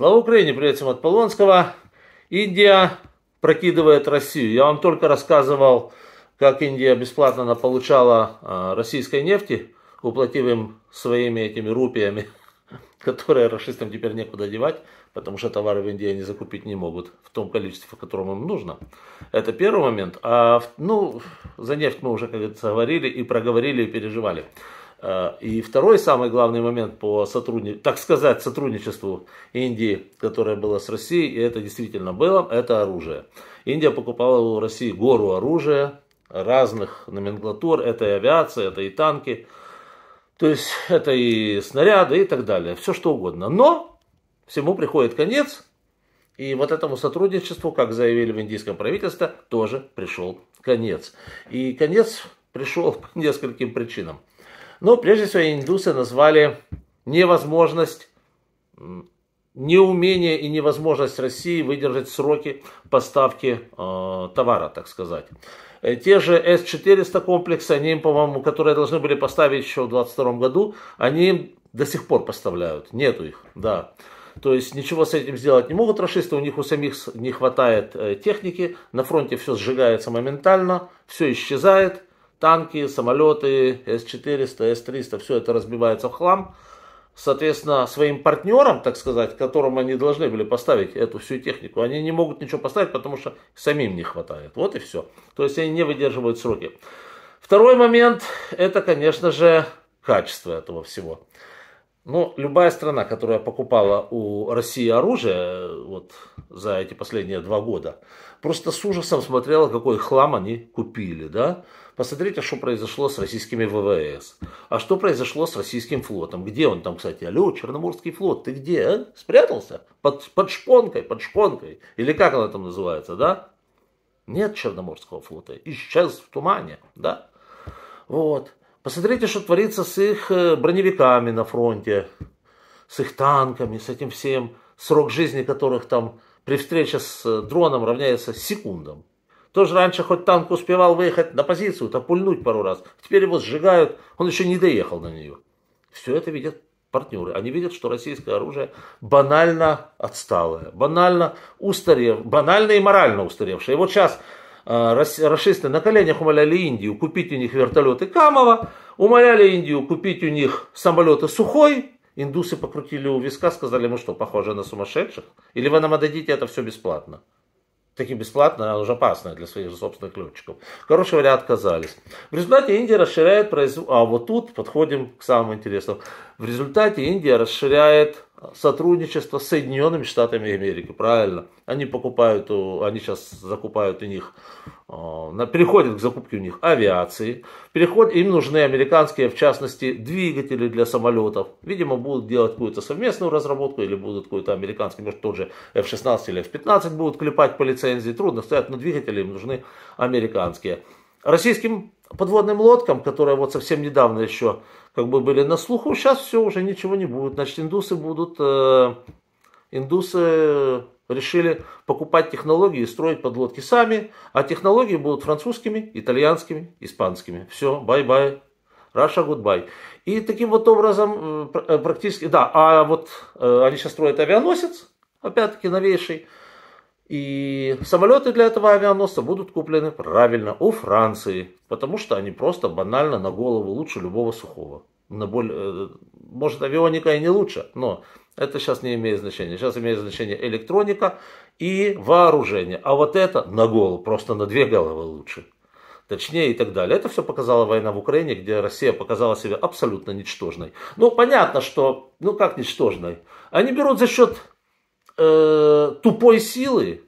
Слава Украине! Привет всем от Полонского. Индия прокидывает Россию. Я вам только рассказывал, как Индия бесплатно она получала а, российской нефти, уплатив им своими этими рупиями, которые расистам теперь некуда девать, потому что товары в Индии они закупить не могут в том количестве, в котором им нужно. Это первый момент. А ну, за нефть мы уже, как говорится, говорили и проговорили и переживали. Э, и второй самый главный момент по сотрудни, так сказать, сотрудничеству Индии, которое было с Россией, и это действительно было, это оружие. Индия покупала у России гору оружия разных номенклатур, это и авиация, это и танки, то есть это и снаряды и так далее, все что угодно. Но всему приходит конец, и вот этому сотрудничеству, как заявили в индийском правительстве, тоже пришел конец. И конец пришел по нескольким причинам. Но прежде всего индусы назвали невозможность, неумение и невозможность России выдержать сроки поставки э, товара, так сказать. Э, те же С-400 комплексы, они им, по-моему, которые должны были поставить еще в 2022 году, они им до сих пор поставляют, нету их, да. То есть ничего с этим сделать не могут расисты, у них у самих не хватает э, техники, на фронте все сжигается моментально, все исчезает – танки, самолеты, С-400, С-300, все это разбивается в хлам. Соответственно, своим партнерам, так сказать, которым они должны были поставить эту всю технику, они не могут ничего поставить, потому что самим не хватает. Вот и все. То есть они не выдерживают сроки. Второй момент – это, конечно же, качество этого всего. Ну, любая страна, которая покупала у России оружие э, вот за эти последние два года, просто с ужасом смотрела, какой хлам они купили, да? Посмотрите, что произошло с российскими ВВС. А что произошло с российским флотом? Где он там, кстати? Алло, Черноморский флот, ты где? А? Спрятался? Под, под шпонкой, под шпонкой. Или как она там называется, да? Нет Черноморского флота. Исчез в тумане, да? Вот. Посмотрите, что творится с их э, броневиками на фронте, с их танками, с этим всем, срок жизни которых там при встрече с э, дроном равняется секундам. Тоже раньше хоть танк успевал выехать на позицию, то пульнуть пару раз. Теперь его сжигают, он еще не доехал на нее. Все это видят партнеры. Они видят, что российское оружие банально отсталое, банально устаревшее, банально и морально устаревшее. И вот сейчас Э, расисты на коленях умоляли Индию купить у них вертолеты Камова, умоляли Индию купить у них самолеты Сухой. Индусы покрутили у виска, сказали, мы что, похожи на сумасшедших? Или вы нам отдадите это все бесплатно? Таким бесплатно, оно уже опасное для своих собственных летчиков. Короче говоря, отказались. В результате Индия расширяет производство... А вот тут подходим к самому интересному. В результате Индия расширяет сотрудничество с Соединенными Штатами Америки, правильно. Они покупают, они сейчас закупают у них, э, переходят к закупке у них авиации, переход, им нужны американские, в частности, двигатели для самолетов. Видимо, будут делать какую-то совместную разработку или будут какую-то американскую, может, тот же F-16 или F-15 будут клепать по лицензии, трудно стоят, но двигатели им нужны американские. Российским подводным лодкам, которые вот совсем недавно еще как бы были на слуху, сейчас все уже ничего не будет. Значит, индусы будут, э, индусы решили покупать технологии и строить подлодки сами, а технологии будут французскими, итальянскими, испанскими. Все, бай-бай, раша, гудбай. И таким вот образом э, э, практически, да, а вот э, они сейчас строят авианосец, опять-таки новейший, и самолеты для этого авианосца будут куплены правильно у Франции, потому что они просто банально на голову лучше любого сухого. На более, э, может, авионика и не лучше, но это сейчас не имеет значения. Сейчас имеет значение электроника и вооружение. А вот это на голову, просто на две головы лучше. Точнее и так далее. Это все показала война в Украине, где Россия показала себя абсолютно ничтожной. Ну, понятно, что, ну как ничтожной? Они берут за счет э, тупой силы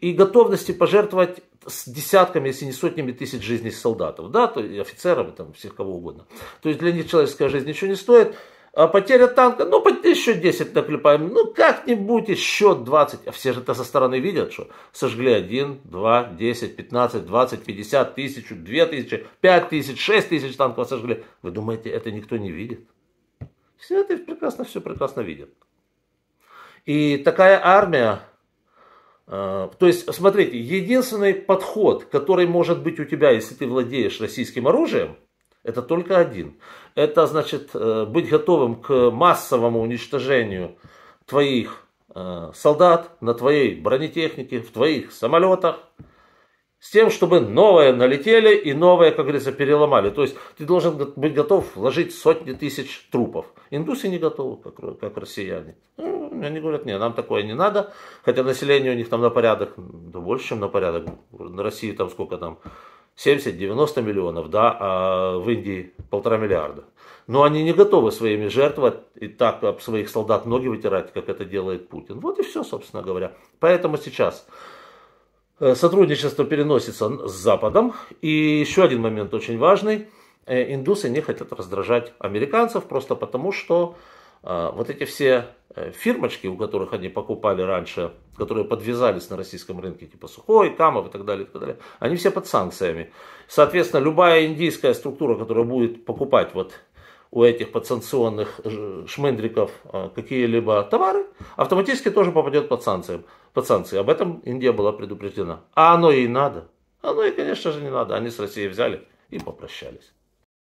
и готовности пожертвовать с десятками, если не сотнями тысяч жизней солдатов, да, то и офицеров, и там, всех кого угодно. То есть для них человеческая жизнь ничего не стоит. А потеря танка, ну, еще 10 наклепаем, ну, как-нибудь еще 20. А все же это со стороны видят, что сожгли 1, 2, 10, 15, 20, 50, 1000, тысяч, 5000, тысяч танков сожгли. Вы думаете, это никто не видит? Все это прекрасно, все прекрасно видят. И такая армия, Э, то есть, смотрите, единственный подход, который может быть у тебя, если ты владеешь российским оружием, это только один. Это значит э, быть готовым к массовому уничтожению твоих э, солдат на твоей бронетехнике, в твоих самолетах, с тем, чтобы новое налетели и новое, как говорится, переломали. То есть ты должен быть готов вложить сотни тысяч трупов. Индусы не готовы, как, как россияне. Ну, они говорят, нет, нам такое не надо. Хотя население у них там на порядок, да больше, чем на порядок. На России там сколько там, 70-90 миллионов, да, а в Индии полтора миллиарда. Но они не готовы своими жертвовать и так об своих солдат ноги вытирать, как это делает Путин. Вот и все, собственно говоря. Поэтому сейчас Э, сотрудничество переносится с Западом. И еще один момент очень важный. Э, индусы не хотят раздражать американцев просто потому, что э, вот эти все фирмочки, у которых они покупали раньше, которые подвязались на российском рынке, типа Сухой, Камов и так далее, и так далее они все под санкциями. Соответственно, любая индийская структура, которая будет покупать вот у этих подсанкционных шмендриков э, какие-либо товары, автоматически тоже попадет под санкции. Под санкции. Об этом Индия была предупреждена. А оно ей надо. Оно ей, конечно же, не надо. Они с Россией взяли и попрощались.